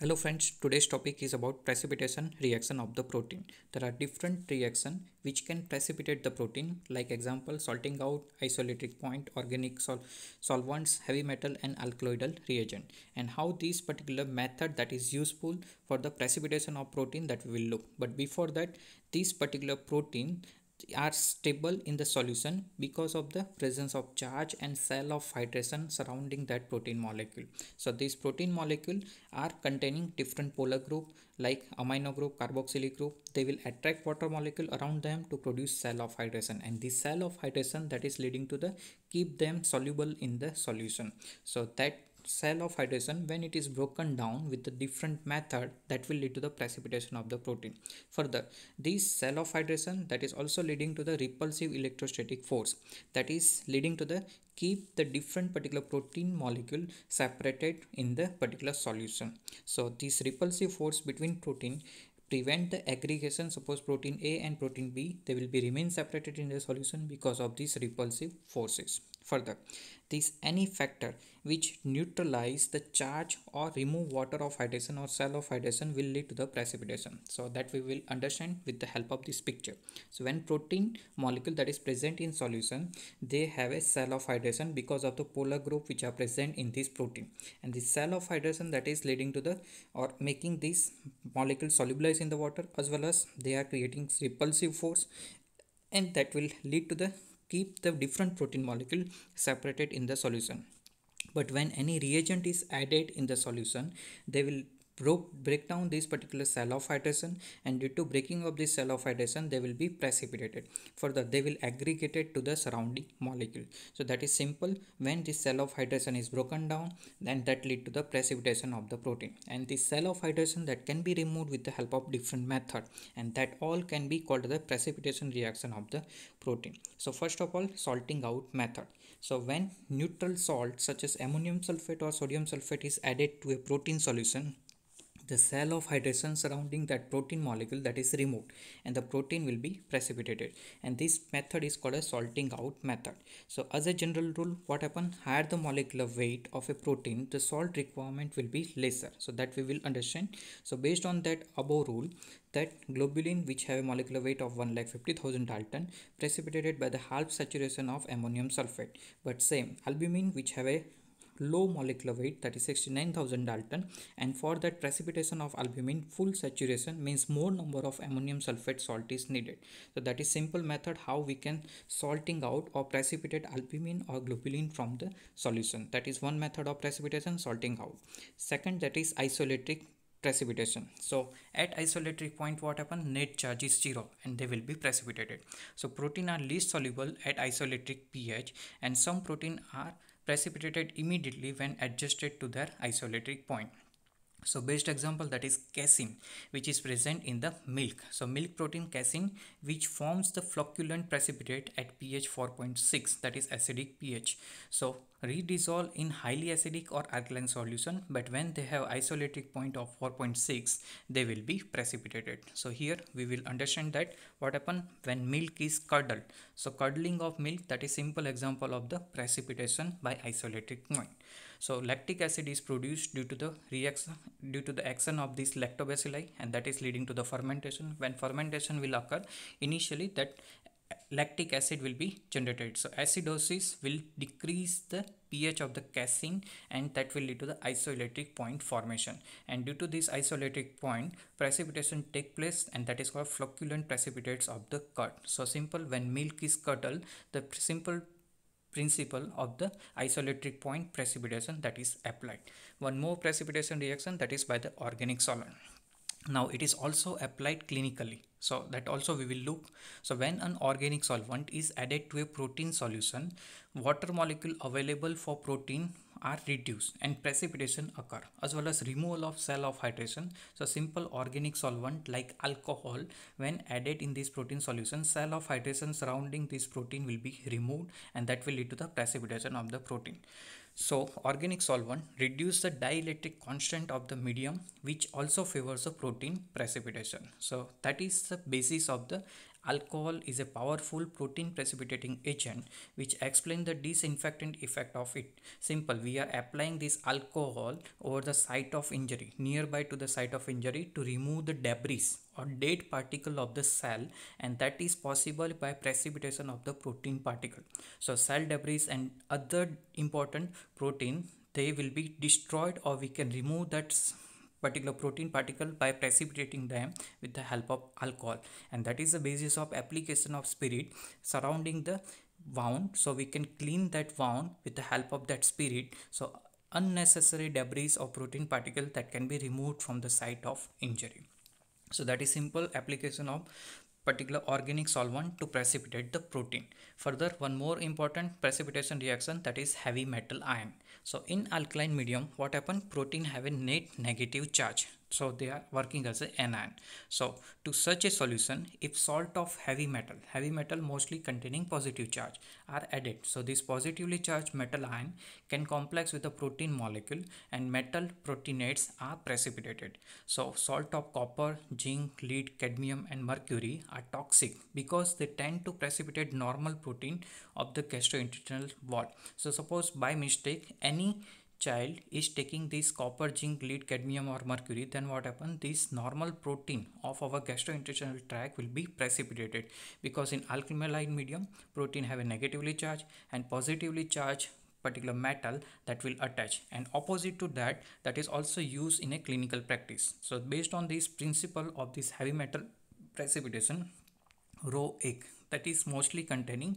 Hello friends, today's topic is about precipitation reaction of the protein. There are different reaction which can precipitate the protein like example salting out, isoelectric point, organic sol solvents, heavy metal and alkaloidal reagent and how this particular method that is useful for the precipitation of protein that we will look. But before that, this particular protein are stable in the solution because of the presence of charge and cell of hydration surrounding that protein molecule. So these protein molecule are containing different polar group like amino group, carboxylic group. They will attract water molecule around them to produce cell of hydration and this cell of hydration that is leading to the keep them soluble in the solution. So that cell of hydration when it is broken down with a different method that will lead to the precipitation of the protein. Further, this cell of hydration that is also leading to the repulsive electrostatic force that is leading to the keep the different particular protein molecule separated in the particular solution. So this repulsive force between protein prevent the aggregation suppose protein A and protein B they will be remain separated in the solution because of these repulsive forces Further, there is any factor which neutralize the charge or remove water of hydration or cell of hydration will lead to the precipitation. So that we will understand with the help of this picture. So when protein molecule that is present in solution, they have a cell of hydration because of the polar group which are present in this protein. And the cell of hydration that is leading to the or making these molecules solubilize in the water as well as they are creating repulsive force and that will lead to the keep the different protein molecule separated in the solution but when any reagent is added in the solution they will broke break down this particular cell of hydration and due to breaking of this cell of hydration they will be precipitated further they will aggregated to the surrounding molecule so that is simple when this cell of hydration is broken down then that lead to the precipitation of the protein and this cell of hydration that can be removed with the help of different method and that all can be called the precipitation reaction of the protein so first of all salting out method so when neutral salt such as ammonium sulfate or sodium sulfate is added to a protein solution the cell of hydration surrounding that protein molecule that is removed and the protein will be precipitated and this method is called a salting out method so as a general rule what happen higher the molecular weight of a protein the salt requirement will be lesser so that we will understand so based on that above rule that globulin which have a molecular weight of 1 lakh 50,000 dalton precipitated by the half saturation of ammonium sulfate but same albumin which have a low molecular weight that is 69000 dalton and for that precipitation of albumin full saturation means more number of ammonium sulfate salt is needed so that is simple method how we can salting out or precipitate albumin or globulin from the solution that is one method of precipitation salting out second that is isolytic precipitation so at isolytic point what happen net charge is zero and they will be precipitated so protein are least soluble at isolytic ph and some protein are precipitated immediately when adjusted to their isoelectric point. So best example that is casein which is present in the milk. So milk protein casein which forms the flocculent precipitate at pH 4.6 that is acidic pH. So redissolve in highly acidic or alkaline solution but when they have isolated point of 4.6 they will be precipitated so here we will understand that what happen when milk is curdled so curdling of milk that is simple example of the precipitation by isolated point so lactic acid is produced due to the reaction due to the action of these lactobacilli and that is leading to the fermentation when fermentation will occur initially that lactic acid will be generated. So acidosis will decrease the pH of the casein and that will lead to the isoelectric point formation. And due to this isoelectric point, precipitation take place and that is called flocculent precipitates of the curd. So simple when milk is curdled, the simple principle of the isoelectric point precipitation that is applied. One more precipitation reaction that is by the organic solvent. Now it is also applied clinically so that also we will look so when an organic solvent is added to a protein solution water molecule available for protein are reduced and precipitation occur as well as removal of cell of hydration. So simple organic solvent like alcohol when added in this protein solution cell of hydration surrounding this protein will be removed and that will lead to the precipitation of the protein. So organic solvent reduce the dielectric constant of the medium which also favors the protein precipitation. So that is the basis of the Alcohol is a powerful protein precipitating agent which explains the disinfectant effect of it. Simple, we are applying this alcohol over the site of injury, nearby to the site of injury to remove the debris or dead particle of the cell and that is possible by precipitation of the protein particle. So cell debris and other important protein they will be destroyed or we can remove that particular protein particle by precipitating them with the help of alcohol and that is the basis of application of spirit surrounding the wound so we can clean that wound with the help of that spirit so unnecessary debris or protein particle that can be removed from the site of injury so that is simple application of particular organic solvent to precipitate the protein. Further, one more important precipitation reaction that is heavy metal ion. So in alkaline medium, what happen? Protein have a net negative charge so they are working as an anion so to such a solution if salt of heavy metal heavy metal mostly containing positive charge are added so this positively charged metal ion can complex with the protein molecule and metal proteinates are precipitated so salt of copper zinc lead cadmium and mercury are toxic because they tend to precipitate normal protein of the gastrointestinal wall so suppose by mistake any child is taking this copper, zinc, lead, cadmium or mercury, then what happen? This normal protein of our gastrointestinal tract will be precipitated because in alkaline medium, protein have a negatively charged and positively charged particular metal that will attach and opposite to that that is also used in a clinical practice so based on this principle of this heavy metal precipitation rho egg that is mostly containing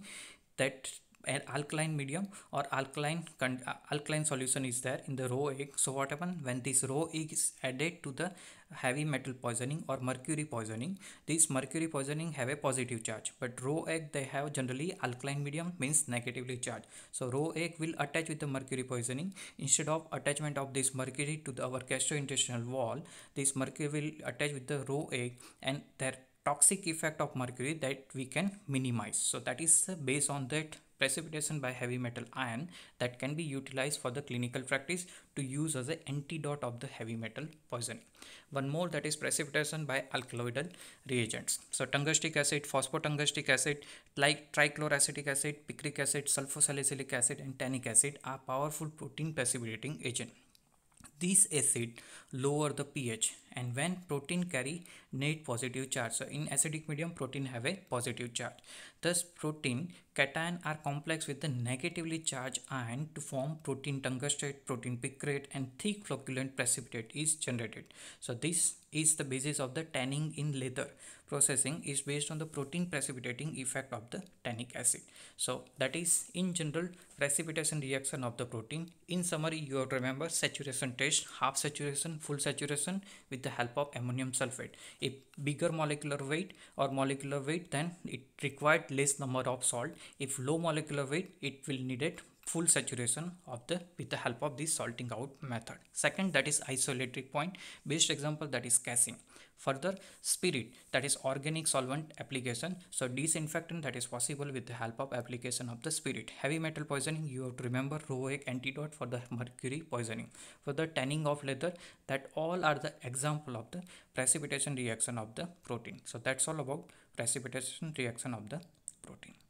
that an alkaline medium or alkaline uh, alkaline solution is there in the raw egg so what happens when this raw egg is added to the heavy metal poisoning or mercury poisoning this mercury poisoning have a positive charge but raw egg they have generally alkaline medium means negatively charged so raw egg will attach with the mercury poisoning instead of attachment of this mercury to the, our gastrointestinal wall this mercury will attach with the raw egg and their toxic effect of mercury that we can minimize so that is based on that precipitation by heavy metal ion that can be utilized for the clinical practice to use as an antidote of the heavy metal poison. One more that is precipitation by alkaloidal reagents. So tungstic acid, phosphotungstic acid, like trichloroacetic acid, picric acid, sulfosallylic acid and tannic acid are powerful protein precipitating agent. These acid lower the pH and when protein carry net positive charge so in acidic medium protein have a positive charge thus protein cation are complex with the negatively charged ion to form protein tungstate protein picrate and thick flocculent precipitate is generated so this is the basis of the tanning in leather processing is based on the protein precipitating effect of the tannic acid so that is in general precipitation reaction of the protein in summary you have to remember saturation test half saturation full saturation with with the help of ammonium sulfate. A bigger molecular weight or molecular weight then it required less number of salt. If low molecular weight it will need it full saturation of the with the help of this salting out method. Second that is isolatory point based example that is casing. Further spirit that is organic solvent application. So disinfectant that is possible with the help of application of the spirit. Heavy metal poisoning you have to remember Roeg antidote for the mercury poisoning. For the tanning of leather that all are the example of the precipitation reaction of the protein. So that's all about precipitation reaction of the protein.